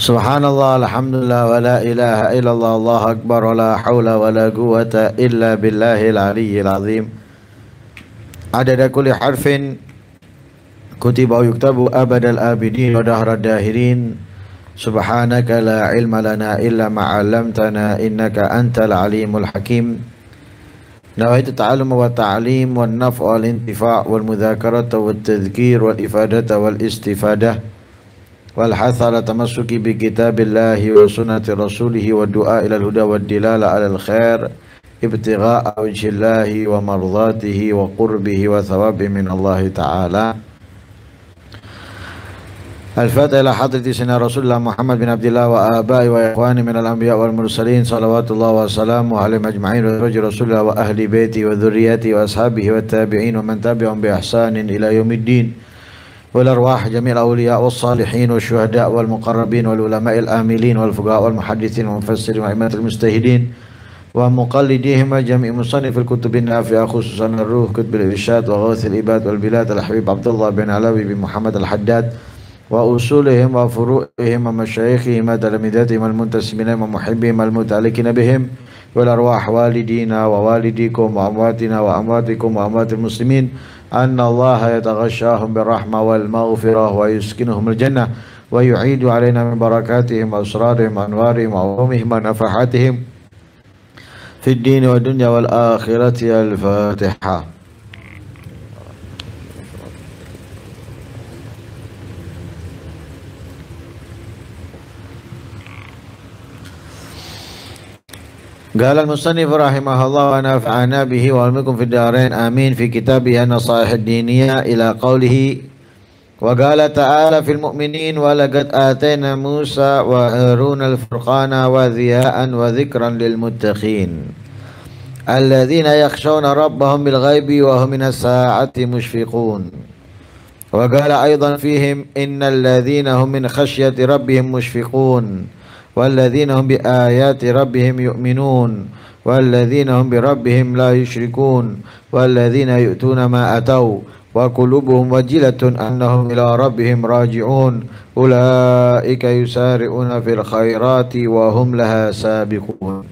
Subhanallah, alhamdulillah, wa la ilaha illallah, Allah akbar, wa la hawla wa la quwata illa billahil aliyyil azim. Adada kulli harfin kutiba yuktabu abadal abidin wa dahrad dahirin. Subhanaka la ilma lana illa ma'alamtana innaka antal alimul hakim. نويت التعلم والتعليم والنفع والانتفاع والمذاكرة والتذكير والإفادة والاستفادة والحث على التمسك بكتاب الله وسنة رسوله والدعاء إلى الهدى والدلالة على الخير ابتغاء وجه الله ومرضاته وقربه وثوابه من الله تعالى الفاتح إلى حضرة سيدنا رسول الله محمد بن عبد الله وآبائه وإخوانه من الأنبياء والمرسلين صلوات الله وسلامه عليهم أجمعين وزوج رسول الله وأهل بيته وذريته وأصحابه والتابعين ومن تبعهم بإحسان إلى يوم الدين والأرواح جميع الأولياء والصالحين والشهداء والمقربين والعلماء الآملين والفقهاء والمحدثين والمفسرين وأئمة المجتهدين ومقلديهم وجميع مصنف الكتب النافعة خصوصا الروح كتب الإرشاد وغوث الإباد والبلاد الحبيب عبد الله بن علوي بن محمد الحداد وأصولهم وفروعهم ومشايخهم وتلامذتهم المنتسبين ومحبهم المتعلقين بهم والأرواح والدينا ووالديكم وأمواتنا وأمواتكم وأموات المسلمين أن الله يتغشاهم بالرحمة والمغفرة ويسكنهم الجنة ويعيد علينا من بركاتهم وأسرارهم وأنوارهم وعلومهم ونفحاتهم في الدين والدنيا والآخرة الفاتحة قال المصنف رحمه الله ونفعنا به وعلمكم في الدارين آمين في كتابه النصائح الدينية إلى قوله وقال تعالى في المؤمنين ولقد آتينا موسى وهارون الفرقان وذياء وذكرا للمتقين الذين يخشون ربهم بالغيب وهم من الساعة مشفقون وقال أيضا فيهم إن الذين هم من خشية ربهم مشفقون والذين هم بآيات ربهم يؤمنون والذين هم بربهم لا يشركون والذين يؤتون ما أتوا وقلوبهم وجلة أنهم إلى ربهم راجعون أولئك يسارعون في الخيرات وهم لها سابقون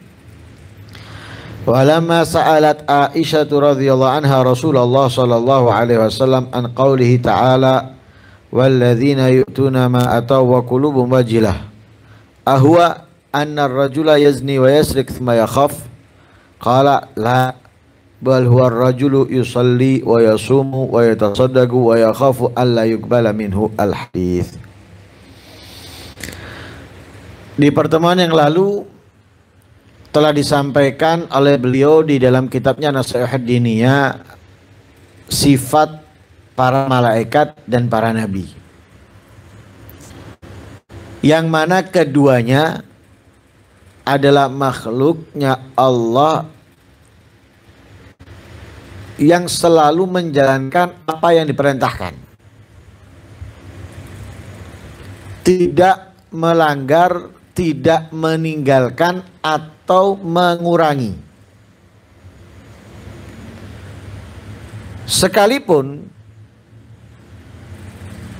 ولما سألت عائشة رضي الله عنها رسول الله صلى الله عليه وسلم عن قوله تعالى والذين يؤتون ما أتوا وقلوبهم وجله ahwa anna rajula yazni wa yasrik thumma yakhaf qala la bal huwa rajulu yusalli wa yasumu wa yatasaddaqu wa yakhafu alla yuqbala minhu al hadith di pertemuan yang lalu telah disampaikan oleh beliau di dalam kitabnya Nasihat Diniyah sifat para malaikat dan para nabi yang mana keduanya adalah makhluknya Allah yang selalu menjalankan apa yang diperintahkan. Tidak melanggar, tidak meninggalkan atau mengurangi. Sekalipun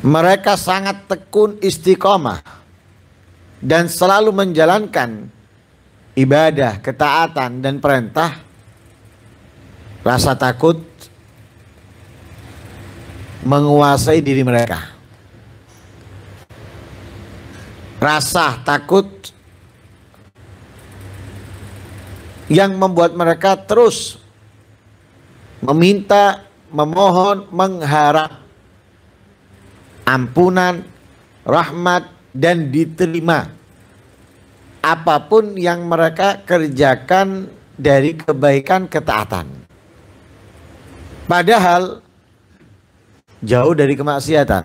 mereka sangat tekun istiqomah dan selalu menjalankan ibadah, ketaatan dan perintah, rasa takut menguasai diri mereka. Rasa takut yang membuat mereka terus meminta, memohon, mengharap ampunan, rahmat, dan diterima apapun yang mereka kerjakan dari kebaikan ketaatan. Padahal jauh dari kemaksiatan.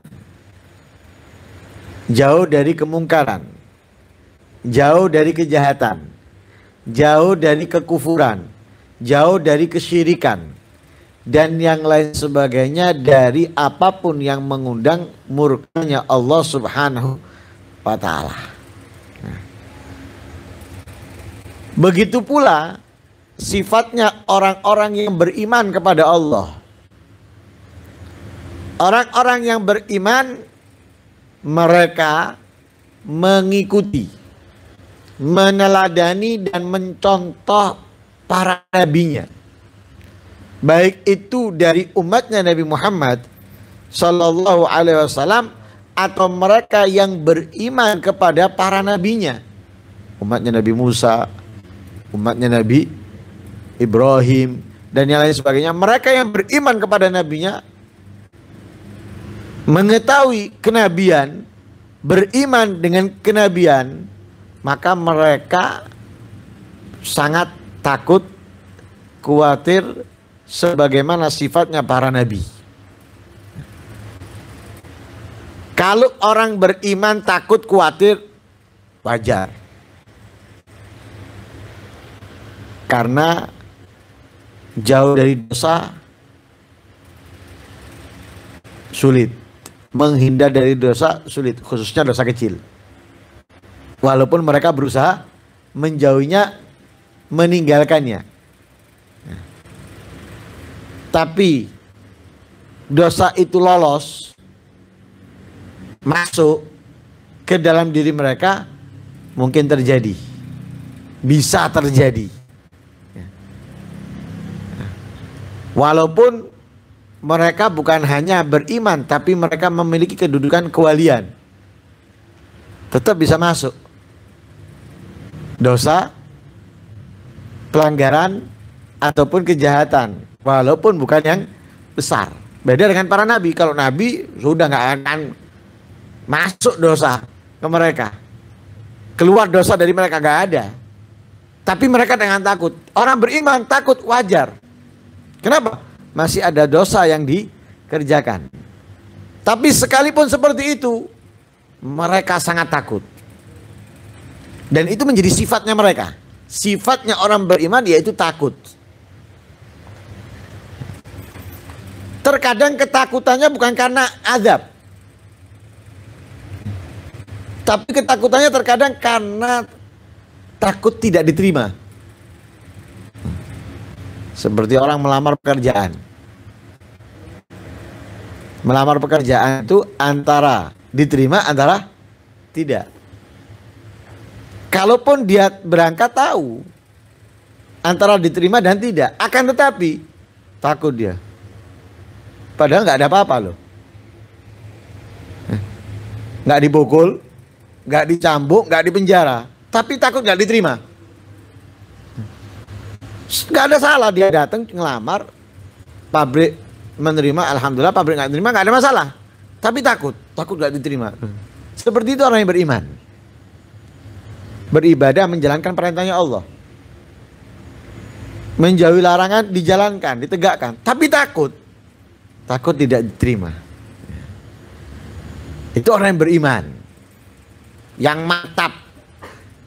Jauh dari kemungkaran. Jauh dari kejahatan. Jauh dari kekufuran. Jauh dari kesyirikan dan yang lain sebagainya dari apapun yang mengundang murkanya Allah Subhanahu wa taala. Begitu pula sifatnya orang-orang yang beriman kepada Allah. Orang-orang yang beriman mereka mengikuti, meneladani dan mencontoh para nabinya. Baik itu dari umatnya Nabi Muhammad sallallahu alaihi wasallam atau mereka yang beriman kepada para nabinya. Umatnya Nabi Musa, umatnya Nabi Ibrahim, dan yang lain sebagainya. Mereka yang beriman kepada nabinya mengetahui kenabian, beriman dengan kenabian, maka mereka sangat takut, khawatir sebagaimana sifatnya para nabi. Kalau orang beriman takut khawatir wajar. Karena jauh dari dosa sulit. Menghindar dari dosa sulit, khususnya dosa kecil. Walaupun mereka berusaha menjauhinya, meninggalkannya. Tapi dosa itu lolos masuk ke dalam diri mereka mungkin terjadi. Bisa terjadi. Ya. Walaupun mereka bukan hanya beriman tapi mereka memiliki kedudukan kewalian. Tetap bisa masuk. Dosa, pelanggaran ataupun kejahatan walaupun bukan yang besar. Beda dengan para nabi. Kalau nabi sudah nggak akan masuk dosa ke mereka. Keluar dosa dari mereka gak ada. Tapi mereka dengan takut. Orang beriman takut wajar. Kenapa? Masih ada dosa yang dikerjakan. Tapi sekalipun seperti itu, mereka sangat takut. Dan itu menjadi sifatnya mereka. Sifatnya orang beriman yaitu takut. Terkadang ketakutannya bukan karena azab. Tapi ketakutannya terkadang karena takut tidak diterima. Seperti orang melamar pekerjaan. Melamar pekerjaan itu antara diterima antara tidak. Kalaupun dia berangkat tahu antara diterima dan tidak, akan tetapi takut dia. Padahal nggak ada apa-apa loh. Nggak dibokol, nggak dicambuk, nggak dipenjara, tapi takut nggak diterima. Nggak ada salah dia datang ngelamar, pabrik menerima, alhamdulillah pabrik nggak terima nggak ada masalah, tapi takut, takut nggak diterima. Seperti itu orang yang beriman, beribadah menjalankan perintahnya Allah, menjauhi larangan dijalankan, ditegakkan, tapi takut, takut tidak diterima. Itu orang yang beriman yang mantap,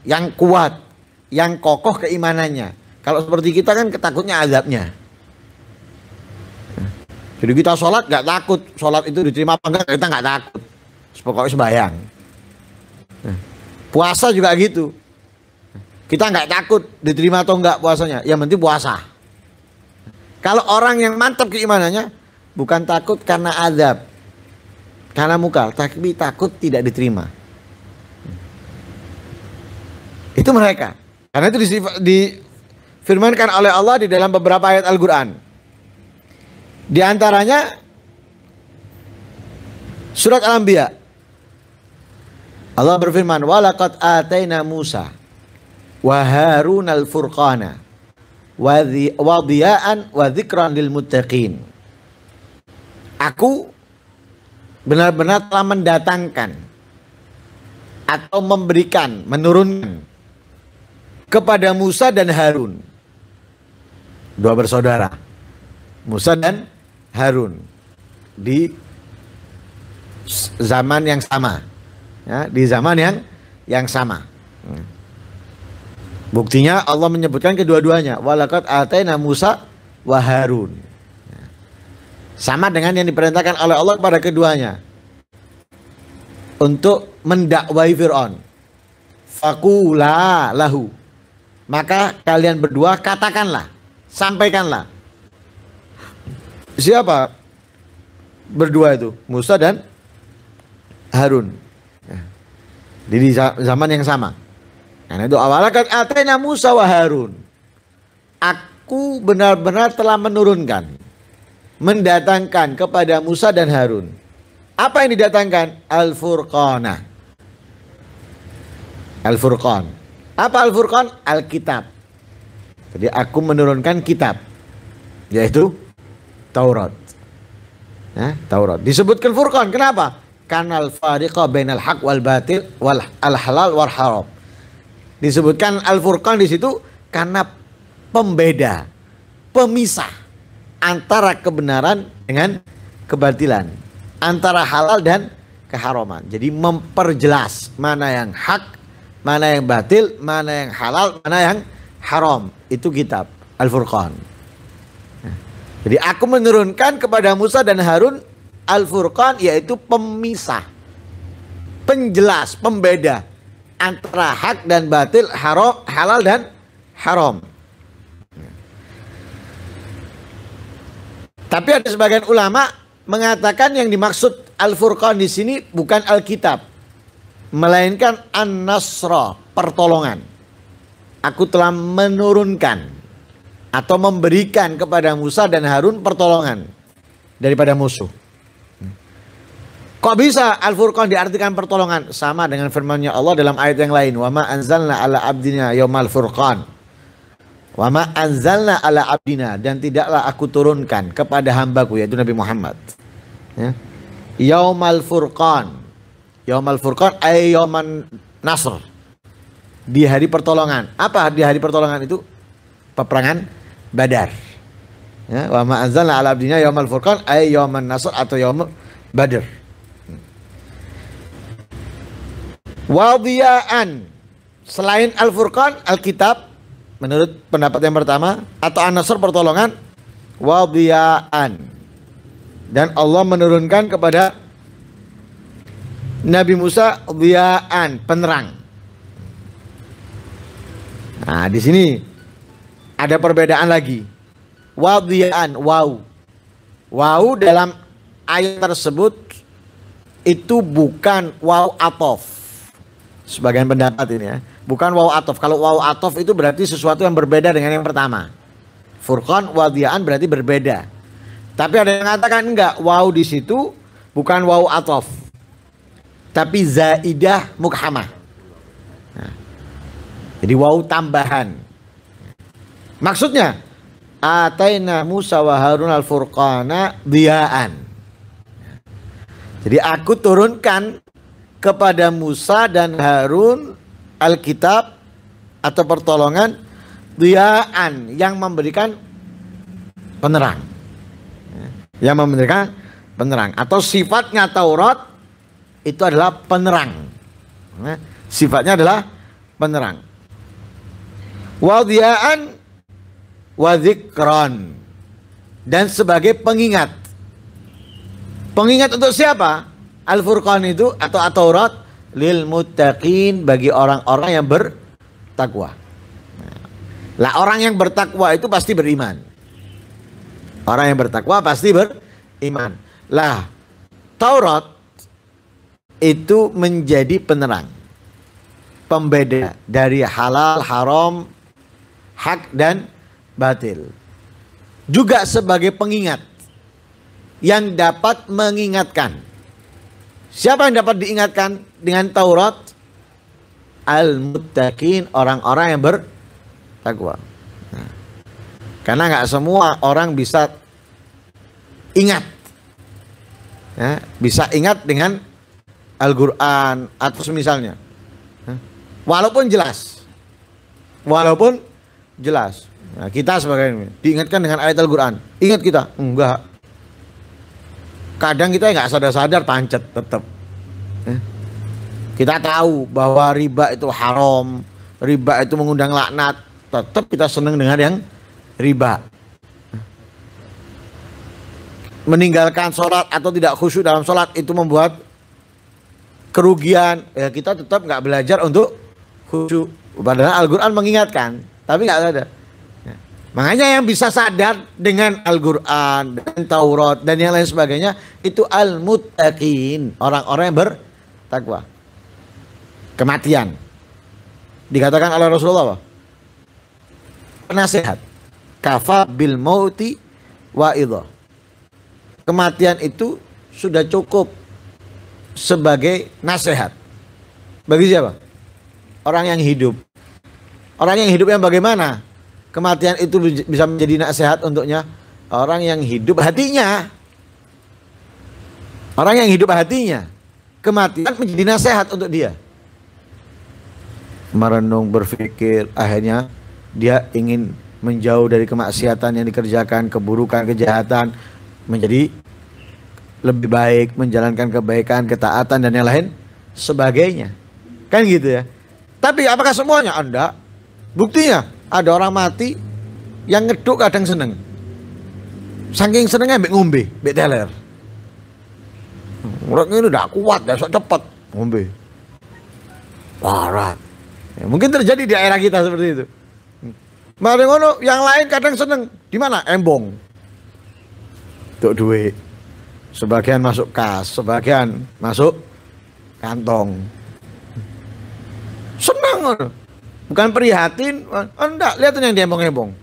yang kuat, yang kokoh keimanannya. Kalau seperti kita kan ketakutnya azabnya. Jadi kita sholat nggak takut, sholat itu diterima apa enggak kita nggak takut. Pokoknya sembahyang. Puasa juga gitu. Kita nggak takut diterima atau enggak puasanya, Ya penting puasa. Kalau orang yang mantap keimanannya, bukan takut karena azab, karena muka, tapi takut tidak diterima. Itu mereka. Karena itu difirmankan oleh Allah di dalam beberapa ayat Al-Quran. Di antaranya surat Al-Anbiya. Allah berfirman, walakat ataina Musa wa Harun al-Furqana wa dhiya'an wa dzikran lil muttaqin." Aku benar-benar telah mendatangkan atau memberikan, menurunkan kepada Musa dan Harun. Dua bersaudara. Musa dan Harun di zaman yang sama. Ya, di zaman yang yang sama. Hmm. Buktinya Allah menyebutkan kedua-duanya. Walakat ataina Musa wa Harun. Ya. Sama dengan yang diperintahkan oleh Allah kepada keduanya. Untuk mendakwai Fir'aun. Fakula lahu maka kalian berdua katakanlah, sampaikanlah. Siapa berdua itu? Musa dan Harun. Jadi ya. zaman yang sama. Karena itu awalnya kan Atena Musa wa Harun. Aku benar-benar telah menurunkan. Mendatangkan kepada Musa dan Harun. Apa yang didatangkan? Al-Furqana. Al-Furqan. Apa Al-Furqan? Alkitab. Jadi aku menurunkan kitab yaitu Taurat. Nah, Taurat. Disebutkan Furqan, kenapa? Karena al-fariqa bainal haq wal batil wal al-halal wal haram. Disebutkan Al-Furqan di situ karena pembeda, pemisah antara kebenaran dengan kebatilan, antara halal dan keharaman. Jadi memperjelas mana yang hak, Mana yang batil, mana yang halal, mana yang haram. Itu kitab Al-Furqan. Jadi aku menurunkan kepada Musa dan Harun Al-Furqan yaitu pemisah. Penjelas, pembeda antara hak dan batil, haram, halal dan haram. Tapi ada sebagian ulama mengatakan yang dimaksud Al-Furqan di sini bukan Alkitab, melainkan an-nasra, pertolongan. Aku telah menurunkan atau memberikan kepada Musa dan Harun pertolongan daripada musuh. Hmm. Kok bisa Al-Furqan diartikan pertolongan? Sama dengan firmannya Allah dalam ayat yang lain. Wa anzalna ala abdina yaumal furqan. Wa ma anzalna ala abdina. Dan tidaklah aku turunkan kepada hambaku yaitu Nabi Muhammad. Ya. al furqan Al Furqan ay yauman Nasr. Di hari pertolongan. Apa di hari pertolongan itu? Peperangan Badar. Ya, wa ma anzalna ala abdina yaumal Furqan ay yauman Nasr atau yaumul Badr. Wadiyaan selain Al-Furqan, Kitab menurut pendapat yang pertama atau An-Nasr pertolongan wadiyaan dan Allah menurunkan kepada Nabi Musa diaan penerang. Nah, di sini ada perbedaan lagi. diaan, wow. Wow dalam ayat tersebut itu bukan wow atof. Sebagian pendapat ini ya. Bukan wow atof. Kalau wow atof itu berarti sesuatu yang berbeda dengan yang pertama. Furqan diaan berarti berbeda. Tapi ada yang mengatakan enggak, wow di situ bukan wow atof tapi zaidah mukhamah. Nah, jadi wau tambahan. Maksudnya ataina Musa wa Harun al-furqana diaan. Jadi aku turunkan kepada Musa dan Harun Alkitab atau pertolongan diaan yang memberikan penerang. Yang memberikan penerang atau sifatnya Taurat itu adalah penerang. Ya. sifatnya adalah penerang. Wadiaan wa'dikron, dan sebagai pengingat. Pengingat untuk siapa? Al-Furqan itu atau At-Taurat lil muttaqin bagi orang-orang yang bertakwa. Lah orang yang bertakwa itu pasti beriman. Orang yang bertakwa pasti beriman. Lah Taurat itu menjadi penerang pembeda dari halal, haram, hak dan batil. Juga sebagai pengingat yang dapat mengingatkan. Siapa yang dapat diingatkan dengan Taurat? Al-muttaqin, orang-orang yang bertakwa. Nah, karena nggak semua orang bisa ingat. Ya, bisa ingat dengan Al-Quran atau semisalnya. Walaupun jelas. Walaupun jelas. Nah, kita sebagai ini, diingatkan dengan ayat Al-Quran. Ingat kita? Enggak. Kadang kita enggak sadar-sadar pancet tetap. Kita tahu bahwa riba itu haram, riba itu mengundang laknat. Tetap kita senang dengan yang riba. Meninggalkan sholat atau tidak khusyuk dalam sholat itu membuat kerugian ya kita tetap nggak belajar untuk khusyuk padahal Al-Quran mengingatkan tapi nggak ada ya. makanya yang bisa sadar dengan Al-Quran dan Taurat dan yang lain sebagainya itu al-muttaqin orang-orang yang bertakwa kematian dikatakan oleh Rasulullah apa? penasehat kafa bil mauti wa idha. kematian itu sudah cukup sebagai nasihat. Bagi siapa? Orang yang hidup. Orang yang hidup yang bagaimana? Kematian itu bisa menjadi nasihat untuknya. Orang yang hidup hatinya. Orang yang hidup hatinya. Kematian menjadi nasihat untuk dia. Merenung, berpikir, akhirnya dia ingin menjauh dari kemaksiatan yang dikerjakan, keburukan, kejahatan menjadi lebih baik, menjalankan kebaikan, ketaatan dan yang lain sebagainya. Kan gitu ya. Tapi apakah semuanya? Anda ah, buktinya ada orang mati yang ngeduk kadang seneng. Saking senengnya mbek ngombe, mbek teler. Orang ini udah kuat, udah cepet ngombe. Parah. Ya, mungkin terjadi di daerah kita seperti itu. Mari ngono, yang lain kadang seneng. Di mana? Embong. tuh duit sebagian masuk kas, sebagian masuk kantong. Senang, bukan prihatin. Oh, enggak, lihat yang diembong-embong.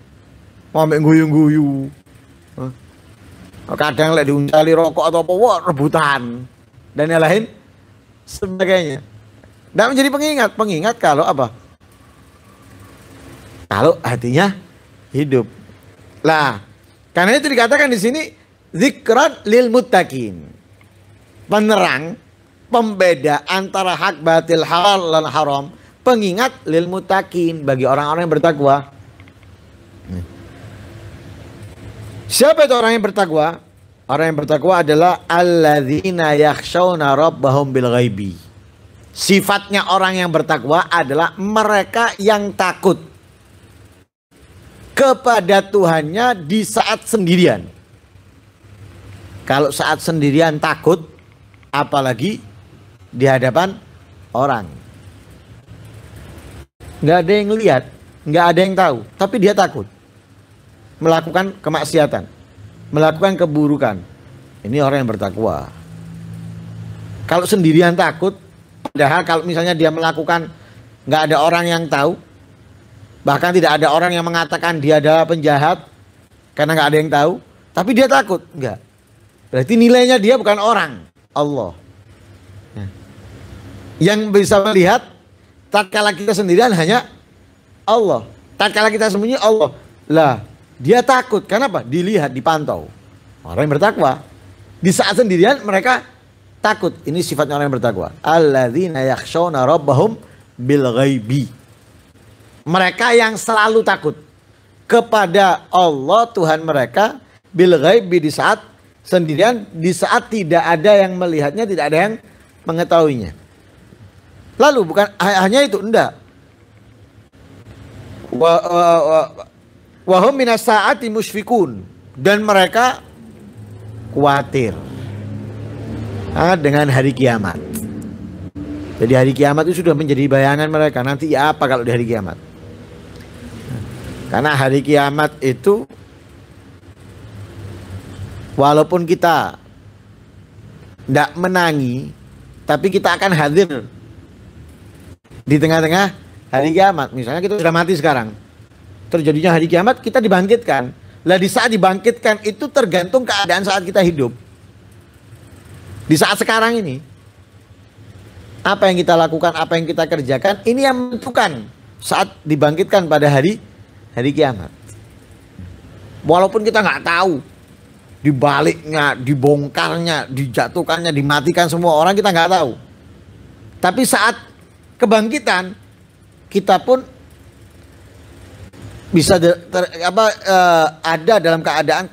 Mau ambil guyu-guyu. Oh, kadang lihat diuncali rokok atau apa, wah, rebutan. Dan yang lain sebagainya. Tidak menjadi pengingat, pengingat kalau apa? Kalau hatinya hidup. Lah, karena itu dikatakan di sini Zikrat lil muttaqin. Penerang pembeda antara hak batil halal dan haram. Pengingat lil muttaqin bagi orang-orang yang bertakwa. Siapa itu orang yang bertakwa? Orang yang bertakwa adalah alladzina yakhshawna rabbahum bil ghaibi. Sifatnya orang yang bertakwa adalah mereka yang takut kepada Tuhannya di saat sendirian. Kalau saat sendirian takut, apalagi di hadapan orang. Nggak ada yang lihat, nggak ada yang tahu, tapi dia takut. Melakukan kemaksiatan, melakukan keburukan. Ini orang yang bertakwa. Kalau sendirian takut, padahal kalau misalnya dia melakukan nggak ada orang yang tahu, bahkan tidak ada orang yang mengatakan dia adalah penjahat karena nggak ada yang tahu, tapi dia takut, nggak Berarti nilainya dia bukan orang, Allah. Ya. Yang bisa melihat tak tatkala kita sendirian hanya Allah. tak Tatkala kita sembunyi Allah. Lah, dia takut. Kenapa? Dilihat, dipantau. Orang yang bertakwa di saat sendirian mereka takut. Ini sifatnya orang yang bertakwa. Alladzina yakhshawna rabbahum bil ghaibi. Mereka yang selalu takut kepada Allah Tuhan mereka bil ghaibi di saat sendirian di saat tidak ada yang melihatnya, tidak ada yang mengetahuinya. Lalu bukan hanya itu, enggak. Wahum minas saati musfikun dan mereka khawatir ah, dengan hari kiamat. Jadi hari kiamat itu sudah menjadi bayangan mereka nanti ya apa kalau di hari kiamat. Karena hari kiamat itu Walaupun kita tidak menangi, tapi kita akan hadir di tengah-tengah hari kiamat. Misalnya kita sudah mati sekarang, terjadinya hari kiamat kita dibangkitkan. Lah di saat dibangkitkan itu tergantung keadaan saat kita hidup. Di saat sekarang ini, apa yang kita lakukan, apa yang kita kerjakan, ini yang menentukan saat dibangkitkan pada hari hari kiamat. Walaupun kita nggak tahu dibaliknya, dibongkarnya, dijatuhkannya, dimatikan semua orang kita nggak tahu. Tapi saat kebangkitan kita pun bisa ter, apa eh, ada dalam keadaan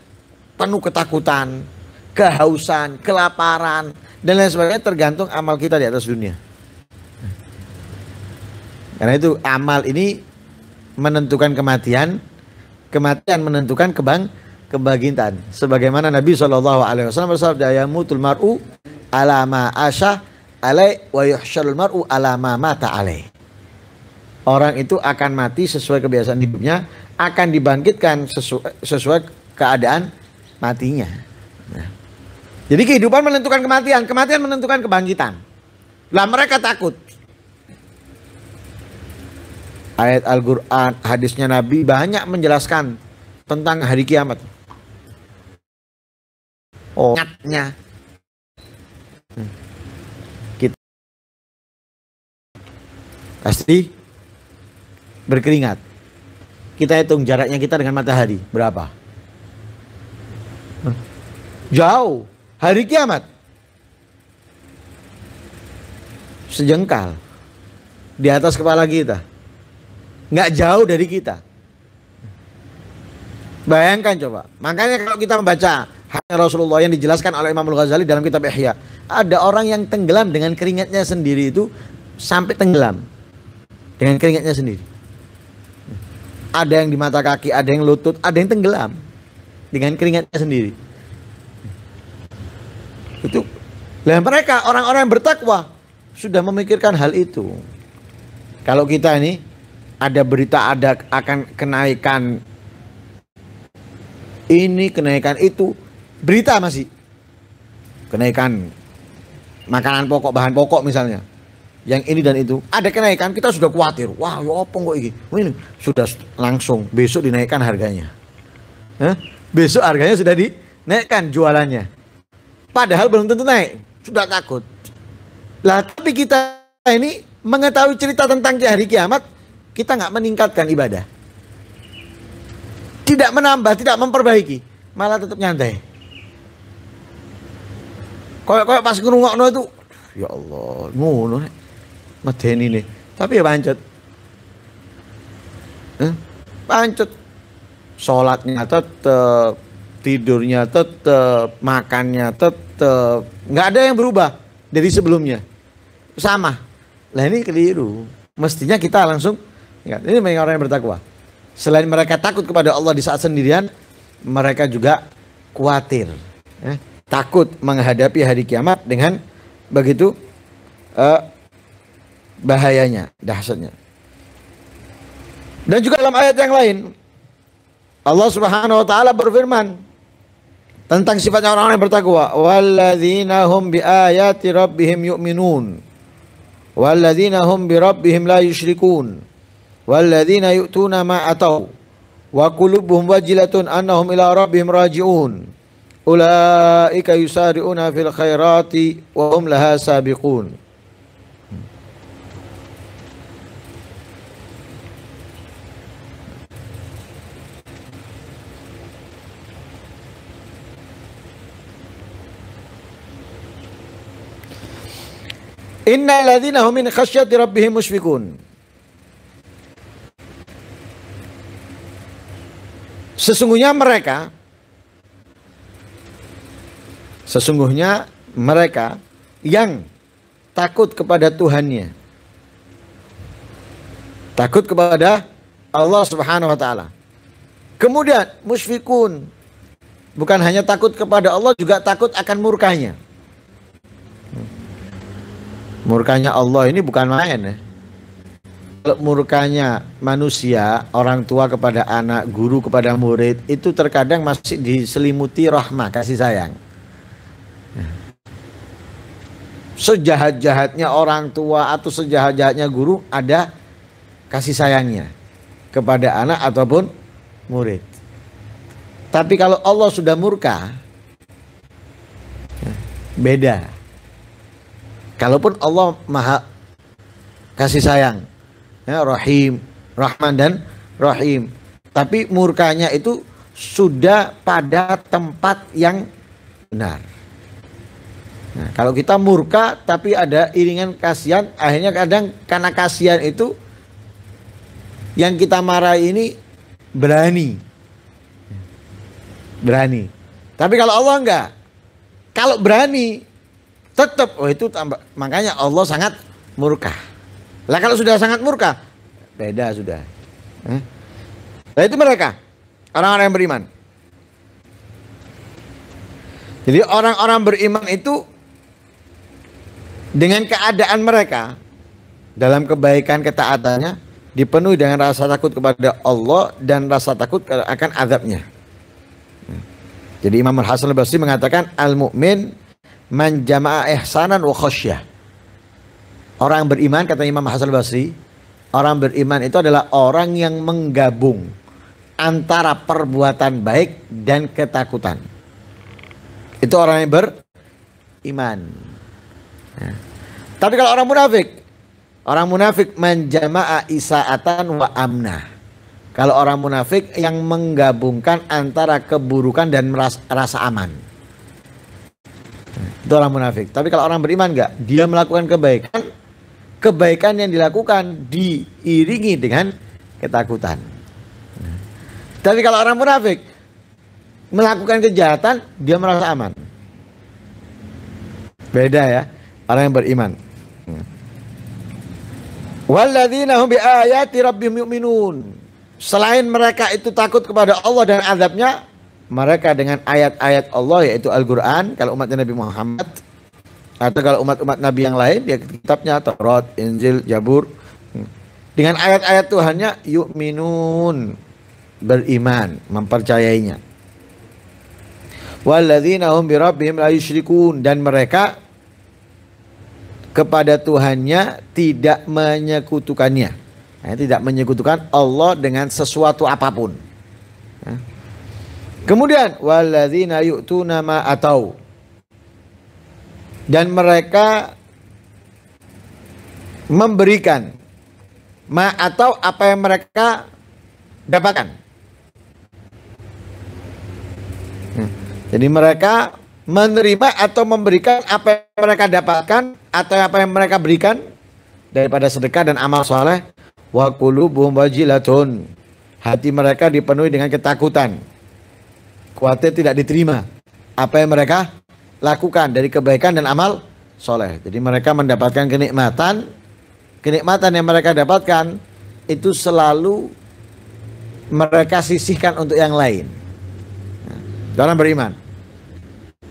penuh ketakutan, kehausan, kelaparan dan lain sebagainya tergantung amal kita di atas dunia. Karena itu amal ini menentukan kematian, kematian menentukan kebangkitan kebangkitan. Sebagaimana Nabi Shallallahu Alaihi Wasallam bersabda, ya mutul maru alama asha alai wa yuhsyarul mar'u alama mata alai. Orang itu akan mati sesuai kebiasaan hidupnya, akan dibangkitkan sesuai, sesuai keadaan matinya. Nah. Jadi kehidupan menentukan kematian, kematian menentukan kebangkitan. Lah mereka takut. Ayat Al-Quran, hadisnya Nabi banyak menjelaskan tentang hari kiamat orangnya oh. hmm. kita pasti berkeringat kita hitung jaraknya kita dengan matahari berapa jauh hari kiamat sejengkal di atas kepala kita nggak jauh dari kita Bayangkan coba. Makanya kalau kita membaca hanya Rasulullah yang dijelaskan oleh Imam Al-Ghazali dalam kitab Ihya, ada orang yang tenggelam dengan keringatnya sendiri itu sampai tenggelam dengan keringatnya sendiri. Ada yang di mata kaki, ada yang lutut, ada yang tenggelam dengan keringatnya sendiri. Itu lah mereka orang-orang yang bertakwa sudah memikirkan hal itu. Kalau kita ini ada berita ada akan kenaikan ini kenaikan itu berita masih kenaikan makanan pokok bahan pokok misalnya yang ini dan itu ada kenaikan kita sudah khawatir wah ya apa kok ini oh, ini sudah langsung besok dinaikkan harganya Hah? besok harganya sudah dinaikkan jualannya padahal belum tentu naik sudah takut lah tapi kita ini mengetahui cerita tentang hari kiamat kita nggak meningkatkan ibadah tidak menambah, tidak memperbaiki, malah tetap nyantai. Koyok-koyok pas ngrungokno itu, ya Allah, ngono nek medeni nih. Tapi ya pancet. Eh, pancet. Salatnya tetap, tidurnya tetap, makannya tetap, nggak ada yang berubah dari sebelumnya. Sama. Lah ini keliru. Mestinya kita langsung, ini orang yang bertakwa Selain mereka takut kepada Allah di saat sendirian, mereka juga khawatir, ya, takut menghadapi hari kiamat dengan begitu uh, bahayanya, dahsyatnya. Dan juga dalam ayat yang lain, Allah Subhanahu wa taala berfirman tentang sifatnya orang-orang yang bertakwa, "Walladzina hum biayati rabbihim yu'minun." Walladzina hum bi rabbihim la yusyrikun. والذين يؤتون ما أتوا وقلوبهم وجلة أنهم إلى ربهم راجعون أولئك يسارعون في الخيرات وهم لها سابقون إن الذين هم من خشية ربهم مشفقون Sesungguhnya mereka sesungguhnya mereka yang takut kepada Tuhannya. Takut kepada Allah Subhanahu wa taala. Kemudian musfikun bukan hanya takut kepada Allah juga takut akan murkanya. Murkanya Allah ini bukan main ya kalau murkanya manusia, orang tua kepada anak, guru kepada murid, itu terkadang masih diselimuti rahmah, kasih sayang. Sejahat-jahatnya orang tua atau sejahat-jahatnya guru ada kasih sayangnya kepada anak ataupun murid. Tapi kalau Allah sudah murka, beda. Kalaupun Allah maha kasih sayang, ya, Rahim, Rahman dan Rahim. Tapi murkanya itu sudah pada tempat yang benar. Nah, kalau kita murka tapi ada iringan kasihan, akhirnya kadang karena kasihan itu yang kita marah ini berani. Berani. Tapi kalau Allah enggak. Kalau berani tetap oh itu tambah makanya Allah sangat murka. Lah kalau sudah sangat murka, beda sudah. Eh? Nah itu mereka, orang-orang yang beriman. Jadi orang-orang beriman itu dengan keadaan mereka dalam kebaikan ketaatannya dipenuhi dengan rasa takut kepada Allah dan rasa takut akan azabnya. Jadi Imam Al Hasan Al Basri mengatakan al mukmin man jama'a ihsanan wa khasyah. Orang beriman kata Imam Hasan Basri, orang beriman itu adalah orang yang menggabung antara perbuatan baik dan ketakutan. Itu orang yang beriman. Ya. Tapi kalau orang munafik, orang munafik menjama'a isaatan wa amnah. Kalau orang munafik yang menggabungkan antara keburukan dan merasa, rasa aman. Itu orang munafik. Tapi kalau orang beriman enggak, dia melakukan kebaikan kebaikan yang dilakukan diiringi dengan ketakutan. Tapi kalau orang munafik melakukan kejahatan, dia merasa aman. Beda ya, orang yang beriman. Walladzina hum biayati rabbihim yu'minun. Selain mereka itu takut kepada Allah dan azabnya, mereka dengan ayat-ayat Allah yaitu Al-Qur'an kalau umatnya Nabi Muhammad atau kalau umat-umat Nabi yang lain dia ya kitabnya Taurat, Injil, Jabur dengan ayat-ayat Tuhannya minun beriman mempercayainya walladzina hum birabbihim la yusyrikun dan mereka kepada Tuhannya tidak menyekutukannya ya, tidak menyekutukan Allah dengan sesuatu apapun ya. kemudian walladzina yu'tuna ma atau dan mereka memberikan ma atau apa yang mereka dapatkan. Hmm. Jadi mereka menerima atau memberikan apa yang mereka dapatkan atau apa yang mereka berikan daripada sedekah dan amal soleh wa kulubuhum wajilatun hati mereka dipenuhi dengan ketakutan khawatir tidak diterima apa yang mereka lakukan dari kebaikan dan amal soleh. Jadi mereka mendapatkan kenikmatan, kenikmatan yang mereka dapatkan itu selalu mereka sisihkan untuk yang lain. Dalam beriman,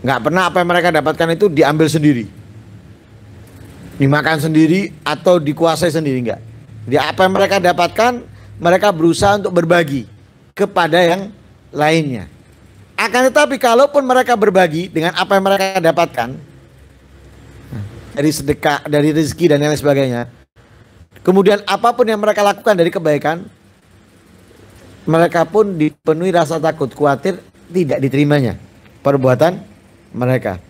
nggak pernah apa yang mereka dapatkan itu diambil sendiri, dimakan sendiri atau dikuasai sendiri nggak. di apa yang mereka dapatkan mereka berusaha untuk berbagi kepada yang lainnya. Akan tetapi kalaupun mereka berbagi dengan apa yang mereka dapatkan dari sedekah, dari rezeki dan lain sebagainya. Kemudian apapun yang mereka lakukan dari kebaikan, mereka pun dipenuhi rasa takut, khawatir tidak diterimanya perbuatan mereka.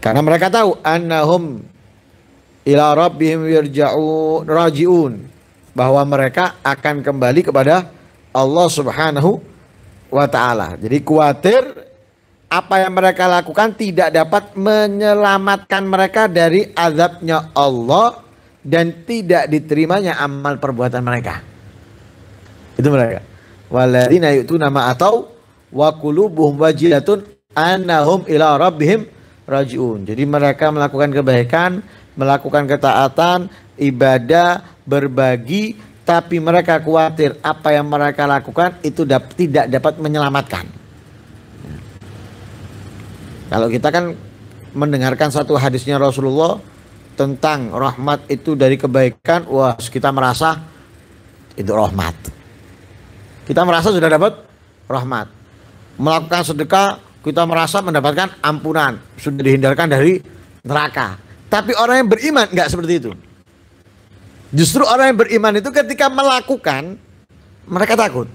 Karena mereka tahu annahum ila rabbihim yarja'un rajiun bahwa mereka akan kembali kepada Allah Subhanahu wa taala. Jadi khawatir apa yang mereka lakukan tidak dapat menyelamatkan mereka dari azabnya Allah dan tidak diterimanya amal perbuatan mereka. Itu mereka. Waladina yutu nama atau wa kulubuhum wajilatun annahum ila rabbihim rajiun. Jadi mereka melakukan kebaikan, melakukan ketaatan, ibadah, berbagi tapi mereka khawatir apa yang mereka lakukan itu da tidak dapat menyelamatkan. Kalau kita kan mendengarkan satu hadisnya Rasulullah tentang rahmat itu dari kebaikan, wah kita merasa itu rahmat. Kita merasa sudah dapat rahmat. Melakukan sedekah, kita merasa mendapatkan ampunan, sudah dihindarkan dari neraka. Tapi orang yang beriman nggak seperti itu. Justru orang yang beriman itu ketika melakukan mereka takut.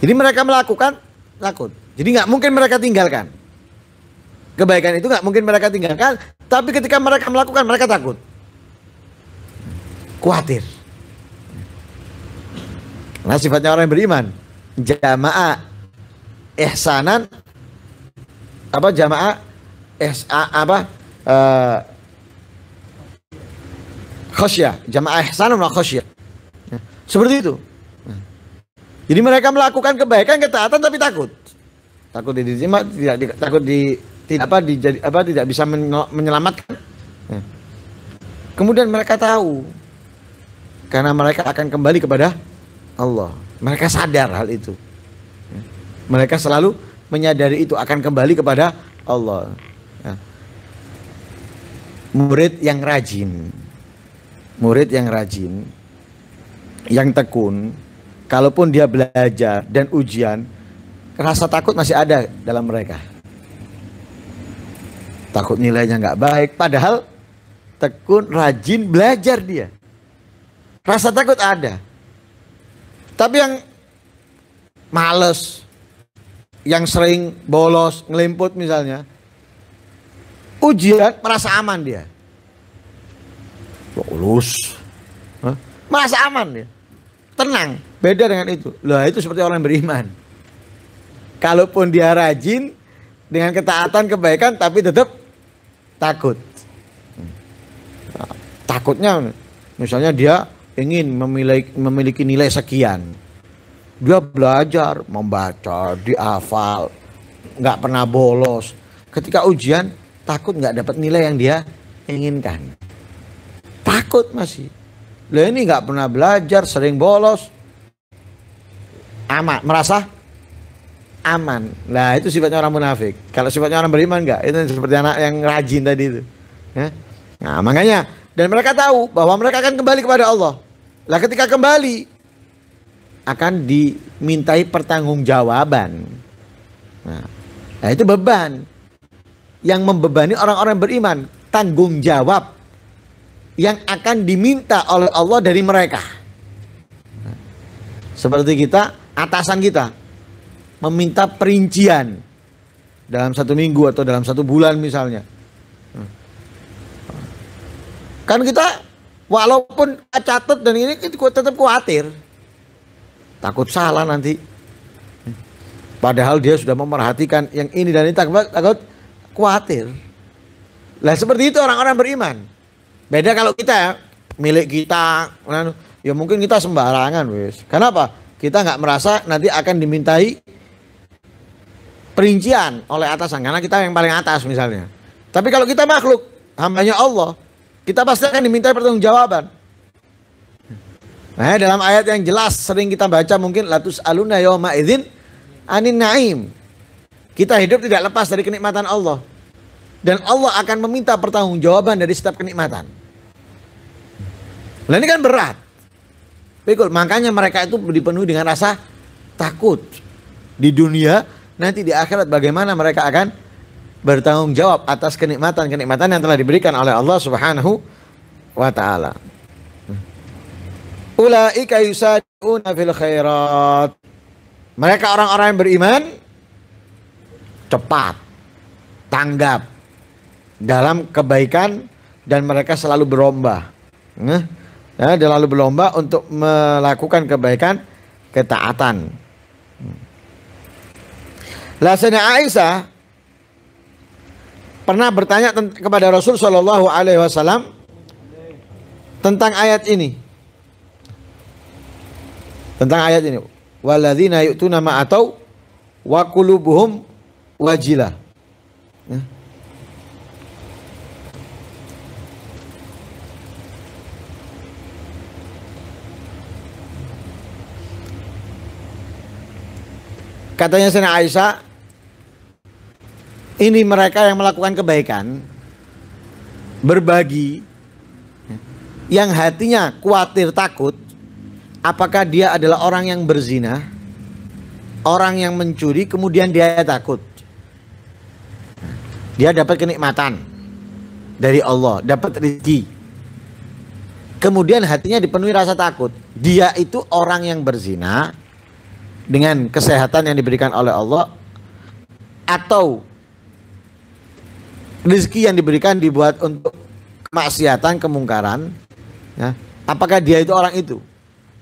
Jadi mereka melakukan takut. Jadi nggak mungkin mereka tinggalkan. Kebaikan itu nggak mungkin mereka tinggalkan. Tapi ketika mereka melakukan mereka takut. kuatir. Nah sifatnya orang yang beriman. Jamaah ihsanan apa jamaah eh apa eh, khosyah. Jamaah ihsan wa khosyah. Seperti itu. Jadi mereka melakukan kebaikan ketaatan tapi takut. Takut diterima, tidak di, takut di tidak apa dijadi apa tidak bisa menyelamatkan. Kemudian mereka tahu karena mereka akan kembali kepada Allah. Mereka sadar hal itu. Mereka selalu menyadari itu akan kembali kepada Allah. Murid yang rajin, murid yang rajin, yang tekun, kalaupun dia belajar dan ujian, rasa takut masih ada dalam mereka. Takut nilainya nggak baik, padahal tekun, rajin, belajar dia. Rasa takut ada. Tapi yang males, yang sering bolos, ngelimput misalnya, ujian merasa aman dia lulus masa aman ya, Tenang. Beda dengan itu. Lah itu seperti orang yang beriman. Kalaupun dia rajin dengan ketaatan kebaikan tapi tetap takut. takutnya misalnya dia ingin memiliki, memiliki nilai sekian. Dia belajar, membaca, dihafal, nggak pernah bolos. Ketika ujian, takut nggak dapat nilai yang dia inginkan. Takut masih. Lo ini nggak pernah belajar, sering bolos. Aman, merasa aman. Nah itu sifatnya orang munafik. Kalau sifatnya orang beriman nggak? Itu seperti anak yang rajin tadi itu. Ya? Nah makanya dan mereka tahu bahwa mereka akan kembali kepada Allah. Lah ketika kembali akan dimintai pertanggungjawaban. nah, nah itu beban yang membebani orang-orang beriman tanggung jawab yang akan diminta oleh Allah dari mereka. Seperti kita, atasan kita meminta perincian dalam satu minggu atau dalam satu bulan misalnya. Kan kita walaupun catat dan ini kita tetap khawatir. Takut salah nanti. Padahal dia sudah memperhatikan yang ini dan ini takut, takut khawatir. Lah seperti itu orang-orang beriman. Beda kalau kita ya, milik kita, kan. ya mungkin kita sembarangan wis. Kenapa? Kita nggak merasa nanti akan dimintai perincian oleh atasan karena kita yang paling atas misalnya. Tapi kalau kita makhluk, hambanya Allah, kita pasti akan diminta pertanggungjawaban. Nah, dalam ayat yang jelas sering kita baca mungkin latus aluna yoma izin anin naim. Kita hidup tidak lepas dari kenikmatan Allah dan Allah akan meminta pertanggungjawaban dari setiap kenikmatan. Nah ini kan berat. Pikul, makanya mereka itu dipenuhi dengan rasa takut di dunia, nanti di akhirat bagaimana mereka akan bertanggung jawab atas kenikmatan-kenikmatan yang telah diberikan oleh Allah Subhanahu wa taala. Ulaika yusadiquna fil khairat. Mereka orang-orang yang beriman cepat tanggap dalam kebaikan dan mereka selalu berlomba. Nah, ya, selalu berlomba untuk melakukan kebaikan ketaatan. Lasana Aisyah pernah bertanya kepada Rasul Shallallahu Alaihi Wasallam tentang ayat ini. Tentang ayat ini. Waladzina yu'tuna atau wakulubuhum wajilah. Ya. Katanya Sena Aisyah, ini mereka yang melakukan kebaikan, berbagi, yang hatinya khawatir takut, apakah dia adalah orang yang berzina, orang yang mencuri, kemudian dia takut. Dia dapat kenikmatan dari Allah, dapat rezeki. Kemudian hatinya dipenuhi rasa takut. Dia itu orang yang berzina, dengan kesehatan yang diberikan oleh Allah atau rezeki yang diberikan dibuat untuk kemaksiatan kemungkaran ya apakah dia itu orang itu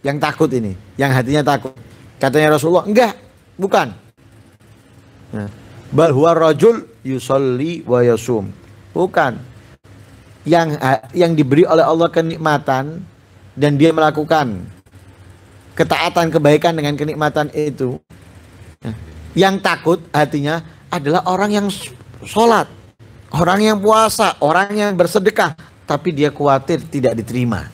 yang takut ini yang hatinya takut katanya Rasulullah enggak bukan ya. Bahwa rojul rajul yusalli wa yasum bukan yang yang diberi oleh Allah kenikmatan dan dia melakukan ketaatan kebaikan dengan kenikmatan itu. Ya, yang takut hatinya adalah orang yang sholat, orang yang puasa, orang yang bersedekah, tapi dia khawatir tidak diterima.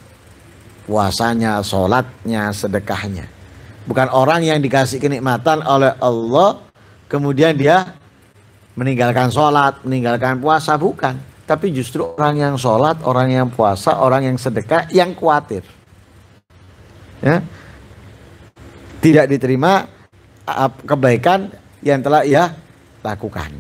Puasanya, sholatnya, sedekahnya. Bukan orang yang dikasih kenikmatan oleh Allah, kemudian dia meninggalkan sholat, meninggalkan puasa, bukan. Tapi justru orang yang sholat, orang yang puasa, orang yang sedekah, yang khawatir. Ya, tidak diterima kebaikan yang telah ia lakukan.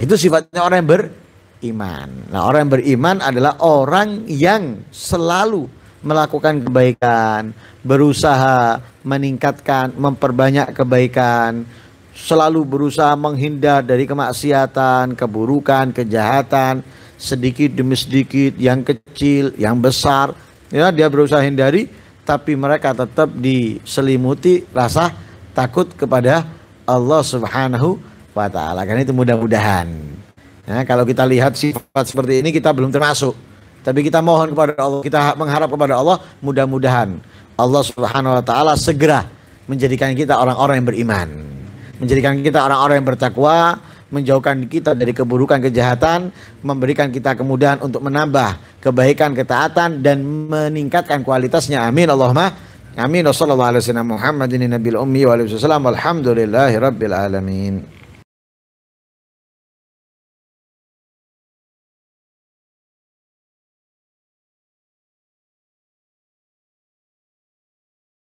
Itu sifatnya orang yang beriman. Nah, orang yang beriman adalah orang yang selalu melakukan kebaikan, berusaha meningkatkan, memperbanyak kebaikan, selalu berusaha menghindar dari kemaksiatan, keburukan, kejahatan, sedikit demi sedikit, yang kecil, yang besar, ya dia berusaha hindari tapi mereka tetap diselimuti rasa takut kepada Allah Subhanahu wa taala. Karena itu mudah-mudahan. Ya, kalau kita lihat sifat seperti ini kita belum termasuk. Tapi kita mohon kepada Allah, kita mengharap kepada Allah mudah-mudahan Allah Subhanahu wa taala segera menjadikan kita orang-orang yang beriman, menjadikan kita orang-orang yang bertakwa, menjauhkan kita dari keburukan kejahatan, memberikan kita kemudahan untuk menambah kebaikan ketaatan dan meningkatkan kualitasnya. Amin Allahumma. Amin. Wassallallahu alaihi wasallam Muhammadin ummi wa wasallam. alamin.